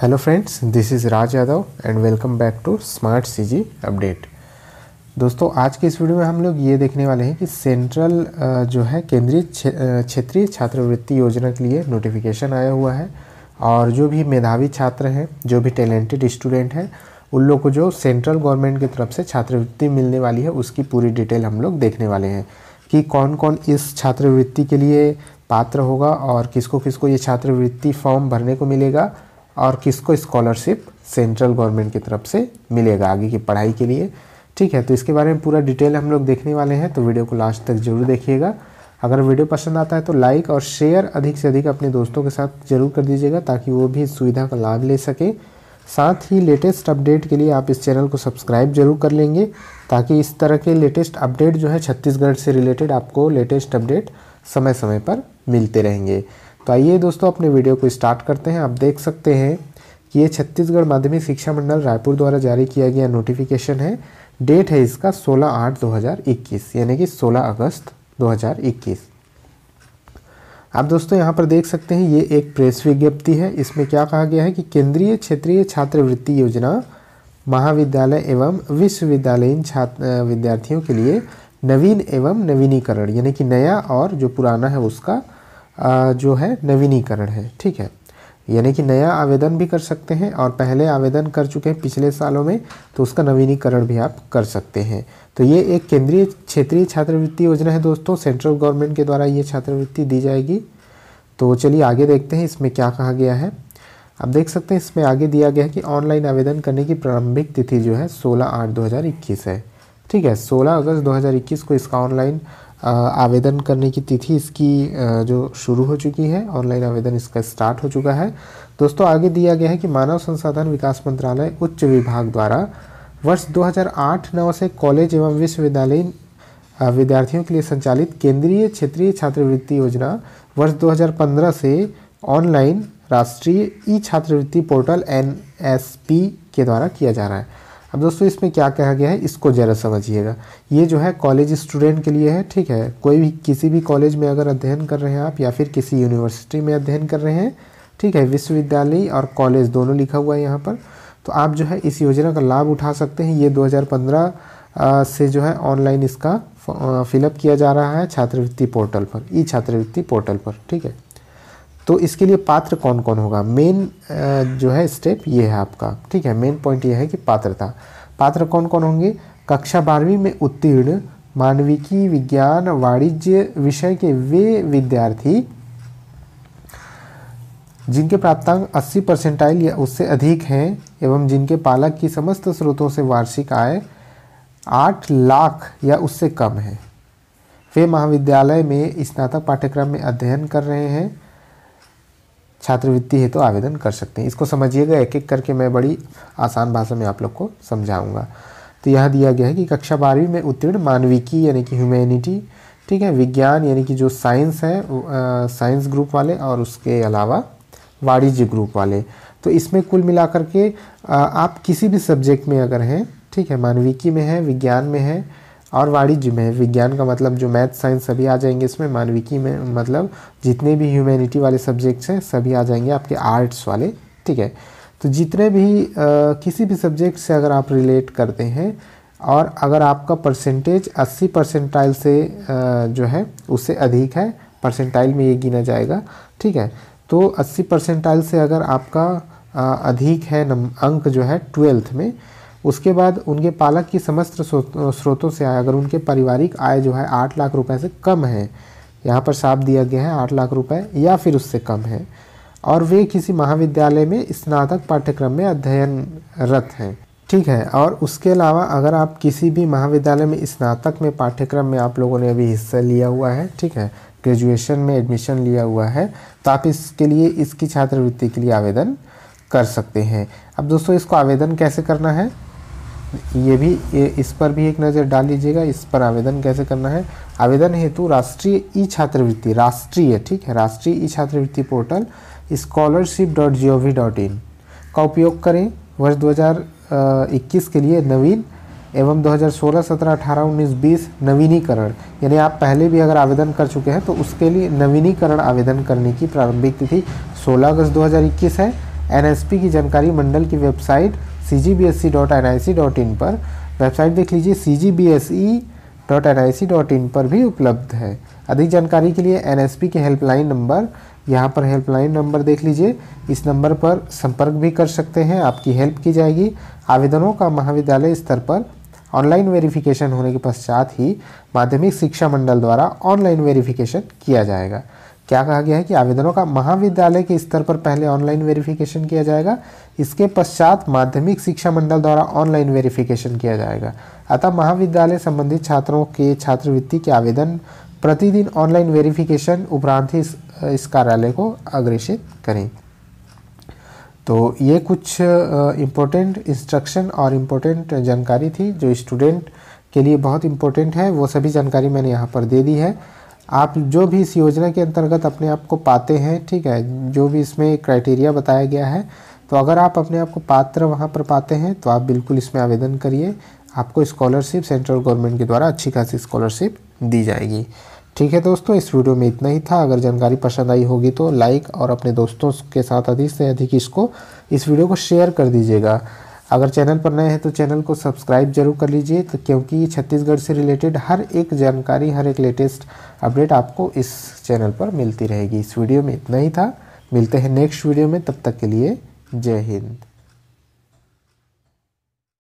hello friends this is Raj Yadav and welcome back to smart CG update दोस्तों आज के इस वीडियो में हम लोग ये देखने वाले हैं कि सेंट्रल जो है केंद्रीय क्षेत्रीय छात्रवृत्ति योजना के लिए नोटिफिकेशन आया हुआ है और जो भी मेधावी छात्र हैं जो भी टैलेंटेड स्टूडेंट हैं उन लोग को जो सेंट्रल गवर्नमेंट की तरफ से छात्रवृत्ति मिलने वाली है उसकी पूरी डिटेल हम लोग देखने वाले हैं कि कौन कौन इस छात्रवृत्ति के लिए पात्र होगा और किसको किसको ये छात्रवृत्ति फॉर्म भरने को मिलेगा और किसको स्कॉलरशिप सेंट्रल गवर्नमेंट की तरफ से मिलेगा आगे की पढ़ाई के लिए ठीक है तो इसके बारे में पूरा डिटेल हम लोग देखने वाले हैं तो वीडियो को लास्ट तक जरूर देखिएगा अगर वीडियो पसंद आता है तो लाइक और शेयर अधिक से अधिक अपने दोस्तों के साथ जरूर कर दीजिएगा ताकि वो भी इस सुविधा का लाभ ले सकें साथ ही लेटेस्ट अपडेट के लिए आप इस चैनल को सब्सक्राइब जरूर कर लेंगे ताकि इस तरह के लेटेस्ट अपडेट जो है छत्तीसगढ़ से रिलेटेड आपको लेटेस्ट अपडेट समय समय पर मिलते रहेंगे तो आइए दोस्तों अपने वीडियो को स्टार्ट करते हैं आप देख सकते हैं कि ये छत्तीसगढ़ माध्यमिक शिक्षा मंडल रायपुर द्वारा जारी किया गया नोटिफिकेशन है डेट है इसका 16 आठ 2021 यानी कि 16 अगस्त 2021 आप दोस्तों यहाँ पर देख सकते हैं ये एक प्रेस विज्ञप्ति है इसमें क्या कहा गया है कि केंद्रीय क्षेत्रीय छात्रवृत्ति योजना महाविद्यालय एवं विश्वविद्यालयीन छात्र विद्यार्थियों के लिए नवीन एवं नवीनीकरण यानी कि नया और जो पुराना है उसका जो है नवीनीकरण है ठीक है यानी कि नया आवेदन भी कर सकते हैं और पहले आवेदन कर चुके हैं पिछले सालों में तो उसका नवीनीकरण भी आप कर सकते हैं तो ये एक केंद्रीय क्षेत्रीय छात्रवृत्ति योजना है दोस्तों सेंट्रल गवर्नमेंट के द्वारा ये छात्रवृत्ति दी जाएगी तो चलिए आगे देखते हैं इसमें क्या कहा गया है आप देख सकते हैं इसमें आगे दिया गया है कि ऑनलाइन आवेदन करने की प्रारंभिक तिथि जो है सोलह आठ दो है ठीक है सोलह अगस्त दो को इसका ऑनलाइन आवेदन करने की तिथि इसकी जो शुरू हो चुकी है ऑनलाइन आवेदन इसका स्टार्ट हो चुका है दोस्तों आगे दिया गया है कि मानव संसाधन विकास मंत्रालय उच्च विभाग द्वारा वर्ष 2008-9 से कॉलेज एवं विश्वविद्यालय विद्यार्थियों के लिए संचालित केंद्रीय क्षेत्रीय छात्रवृत्ति योजना वर्ष 2015 से ऑनलाइन राष्ट्रीय ई छात्रवृत्ति पोर्टल एन के द्वारा किया जा रहा है अब दोस्तों इसमें क्या कहा गया है इसको ज़रा समझिएगा ये जो है कॉलेज स्टूडेंट के लिए है ठीक है कोई भी किसी भी कॉलेज में अगर अध्ययन कर रहे हैं आप या फिर किसी यूनिवर्सिटी में अध्ययन कर रहे हैं ठीक है विश्वविद्यालय और कॉलेज दोनों लिखा हुआ है यहाँ पर तो आप जो है इस योजना का लाभ उठा सकते हैं ये 2015 से जो है ऑनलाइन इसका फिलअप किया जा रहा है छात्रवृत्ति पोर्टल पर ई छात्रवृत्ति पोर्टल पर ठीक है तो इसके लिए पात्र कौन कौन होगा मेन जो है स्टेप ये है आपका ठीक है मेन पॉइंट ये है कि पात्रता पात्र कौन कौन होंगे कक्षा बारहवीं में उत्तीर्ण मानविकी विज्ञान वाणिज्य विषय के वे विद्यार्थी जिनके प्राप्तांक 80 परसेंटाइल या उससे अधिक हैं एवं जिनके पालक की समस्त स्रोतों से वार्षिक आय 8 लाख या उससे कम है वे महाविद्यालय में स्नातक पाठ्यक्रम में अध्ययन कर रहे हैं छात्रवृत्ति है तो आवेदन कर सकते हैं इसको समझिएगा एक एक करके मैं बड़ी आसान भाषा में आप लोग को समझाऊंगा तो यह दिया गया है कि कक्षा बारहवीं में उत्तीर्ण मानविकी यानी कि ह्यूमैनिटी ठीक है विज्ञान यानी कि जो साइंस है साइंस ग्रुप वाले और उसके अलावा वाणिज्य ग्रुप वाले तो इसमें कुल मिलाकर के आप किसी भी सब्जेक्ट में अगर हैं ठीक है मानविकी में है विज्ञान में है और वाणिज्य में विज्ञान का मतलब जो मैथ साइंस सभी आ जाएंगे इसमें मानविकी में मतलब जितने भी ह्यूमैनिटी वाले सब्जेक्ट्स हैं सभी आ जाएंगे आपके आर्ट्स वाले ठीक है तो जितने भी आ, किसी भी सब्जेक्ट से अगर आप रिलेट करते हैं और अगर आपका परसेंटेज 80 परसेंटाइल से आ, जो है उससे अधिक है परसेंटाइल में ये गिना जाएगा ठीक है तो 80 परसेंटाइल से अगर आपका आ, अधिक है नम अंक जो है ट्वेल्थ में उसके बाद उनके पालक की समस्त स्रोतों से आए अगर उनके पारिवारिक आय जो है आठ लाख रुपए से कम है यहाँ पर साफ दिया गया है आठ लाख रुपए या फिर उससे कम है और वे किसी महाविद्यालय में स्नातक पाठ्यक्रम में अध्ययनरत हैं ठीक है और उसके अलावा अगर आप किसी भी महाविद्यालय में स्नातक में पाठ्यक्रम में आप लोगों ने अभी हिस्सा लिया हुआ है ठीक है ग्रेजुएशन में एडमिशन लिया हुआ है तो आप इसके लिए इसकी छात्रवृत्ति के लिए आवेदन कर सकते हैं अब दोस्तों इसको आवेदन कैसे करना है ये भी ये इस पर भी एक नज़र डाल लीजिएगा इस पर आवेदन कैसे करना है आवेदन हेतु राष्ट्रीय ई छात्रवृत्ति राष्ट्रीय ठीक है राष्ट्रीय ई छात्रवृत्ति portal scholarship dot G O V dot in का उपयोग करें वर्ष 2021 के लिए नवीन एवं 2016, 17, 18, 19, 20 नवीनीकरण यानी आप पहले भी अगर आवेदन कर चुके हैं तो उसके लिए नवीनीकरण आवेदन करने की प्रारंभिक तिथि सोलह अगस्त दो है एनएसपी की जानकारी मंडल की वेबसाइट सी पर वेबसाइट देख लीजिए सी पर भी उपलब्ध है अधिक जानकारी के लिए पी के हेल्पलाइन नंबर यहाँ पर हेल्पलाइन नंबर देख लीजिए इस नंबर पर संपर्क भी कर सकते हैं आपकी हेल्प की जाएगी आवेदनों का महाविद्यालय स्तर पर ऑनलाइन वेरिफिकेशन होने के पश्चात ही माध्यमिक शिक्षा मंडल द्वारा ऑनलाइन वेरिफिकेशन किया जाएगा क्या कहा गया है कि आवेदनों का महाविद्यालय के स्तर पर पहले ऑनलाइन वेरिफिकेशन किया जाएगा इसके पश्चात माध्यमिक शिक्षा मंडल द्वारा ऑनलाइन वेरिफिकेशन किया जाएगा अतः महाविद्यालय संबंधित छात्रों के छात्रवृत्ति के आवेदन प्रतिदिन ऑनलाइन वेरिफिकेशन उपरांत ही इस, कार्यालय को अग्रेषित करें तो ये कुछ इम्पोर्टेंट इंस्ट्रक्शन और इम्पोर्टेंट जानकारी थी जो स्टूडेंट के लिए बहुत इम्पोर्टेंट है वो सभी जानकारी मैंने यहाँ पर दे दी है आप जो भी इस योजना के अंतर्गत अपने आप को पाते हैं ठीक है जो भी इसमें क्राइटेरिया बताया गया है तो अगर आप अपने आप को पात्र वहाँ पर पाते हैं तो आप बिल्कुल इसमें आवेदन करिए आपको स्कॉलरशिप सेंट्रल गवर्नमेंट के द्वारा अच्छी खासी स्कॉलरशिप दी जाएगी ठीक है दोस्तों इस वीडियो में इतना ही था अगर जानकारी पसंद आई होगी तो लाइक और अपने दोस्तों के साथ अधिक से अधिक इसको इस वीडियो को शेयर कर दीजिएगा अगर चैनल पर नए हैं तो चैनल को सब्सक्राइब जरूर कर लीजिए तो क्योंकि छत्तीसगढ़ से रिलेटेड हर एक जानकारी हर एक लेटेस्ट अपडेट आपको इस चैनल पर मिलती रहेगी इस वीडियो में इतना ही था मिलते हैं नेक्स्ट वीडियो में तब तक के लिए जय हिंद